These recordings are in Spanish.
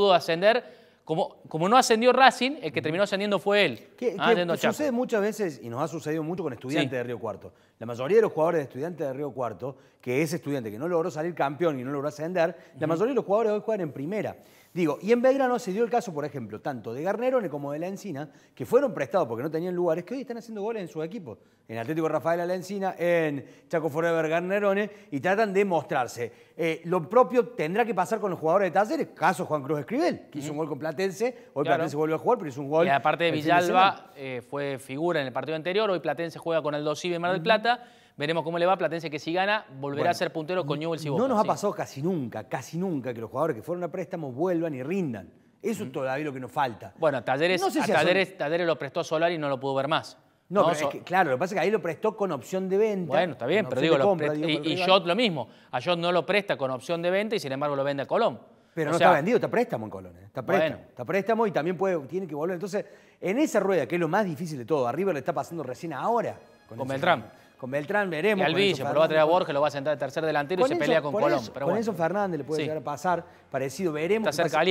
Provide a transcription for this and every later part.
pudo ascender. Como, como no ascendió Racing, el que terminó ascendiendo fue él. Que, ah, sucede muchas veces, y nos ha sucedido mucho con estudiantes de Río Cuarto. La mayoría de los jugadores de estudiantes de Río Cuarto, que es estudiante que no logró salir campeón y no logró ascender, la mayoría de los jugadores hoy juegan en primera. Digo, y en Belgrano se dio el caso, por ejemplo, tanto de Garnerone como de La Encina, que fueron prestados porque no tenían lugares, que hoy están haciendo goles en sus equipos. En Atlético Rafael La Encina, en Chaco Forever Garnerone, y tratan de mostrarse. Eh, lo propio tendrá que pasar con los jugadores de taller, caso Juan Cruz Escribel, que hizo un gol con Platense, hoy Platense volvió a jugar, pero hizo un gol. Y aparte de Villalba, eh, fue figura en el partido anterior, hoy Platense juega con el 2 en Mar del Plata Veremos cómo le va Platense que si gana volverá a ser puntero con Newell's y Boca. No nos ha pasado casi nunca, casi nunca que los jugadores que fueron a préstamo vuelvan y rindan. Eso es todavía lo que nos falta. Bueno, Talleres, no sé si a lo prestó Solar y no lo pudo ver más. No, claro, lo que pasa es que ahí lo prestó con opción de venta. Bueno, está bien, pero digo, lo compra, y, y Jot lo mismo. A Jot no lo presta con opción de venta y sin embargo lo vende a Colón. Pero no está vendido, está préstamo en Colón. ¿eh? Está préstamo. Está préstamo y también puede, tiene que volver. Entonces, en esa rueda, que es lo más difícil de todo, arriba le está pasando recién ahora. Con, Beltrán con Beltrán veremos. Y Villa, pero lo va a traer a Borges, lo va a sentar de tercer delantero y se pelea con Colón. con eso Fernández le puede llegar a pasar parecido, veremos. Está cerca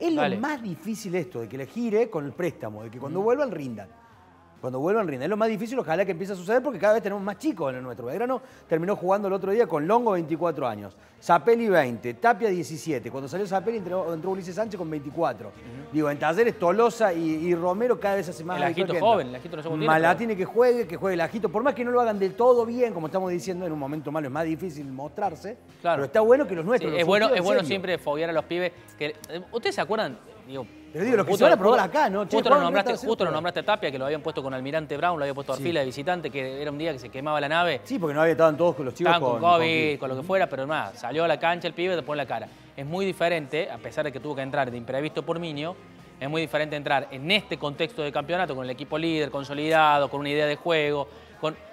Es lo más difícil esto, de que le gire con el préstamo, de que cuando mm. vuelvan rindan cuando vuelvan rindan. Es lo más difícil, ojalá que empiece a suceder porque cada vez tenemos más chicos en el nuestro. Belgrano terminó jugando el otro día con Longo, 24 años, Zapelli, 20, Tapia, 17. Cuando salió Zapelli entró, Ulises Sánchez con 24. Digo, en Talleres, Tolosa y, Romero cada vez hace más... El ajito joven, el ajito no Malá tiene que juegue, que juegue el ajito. Por más que no lo hagan del todo bien, como estamos diciendo, en un momento malo es más difícil mostrarse. Pero está bueno que los nuestros... es, bueno, es bueno siempre foguear a los pibes. Que, eh, ¿Ustedes se acuerdan? pero digo, lo que se a probar acá, ¿no? Justo, lo, nombraste, justo nombraste Tapia, que lo habían puesto con Almirante Brown, lo había puesto a fila de visitante, que era un día que se quemaba la nave. Sí, porque no había estaban todos con los chicos. Estaban con, COVID, con, lo que fuera, pero nada, salió a la cancha el pibe, te pone la cara. Es muy diferente, a pesar de que tuvo que entrar de imprevisto por Minio, es muy diferente entrar en este contexto de campeonato, con el equipo líder, consolidado, con una idea de juego.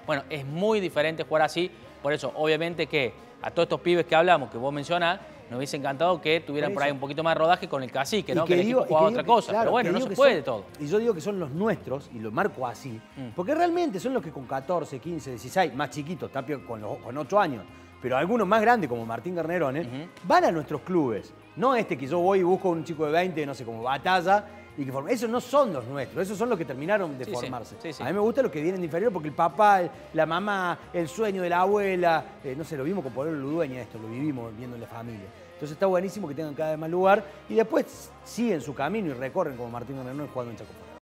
bueno, es muy diferente jugar así. Por eso, obviamente que a todos estos pibes que hablamos, que vos mencionás, nos hubiese encantado que tuvieran por, ahí un poquito más de rodaje con el cacique, ¿no? que, digo, otra cosa. pero bueno, no se puede todo. Y yo digo que son los nuestros, y lo marco así, mm. porque realmente son los que con 14, 15, 16, más chiquitos, Tapio con, 8 años, pero algunos más grandes como Martín garnerones ¿eh? van a nuestros clubes. No este que yo voy y busco a un chico de 20, no sé, como batalla, y que Esos no son los nuestros, esos son los que terminaron de formarse. a mí me gusta los que vienen de inferior porque el papá, la mamá, el sueño de la abuela, eh, no sé, lo vimos con lo Ludueña esto, lo vivimos viendo en la familia. Entonces está buenísimo que tengan cada vez más lugar y después siguen su camino y recorren como Martín el jugando en Chaco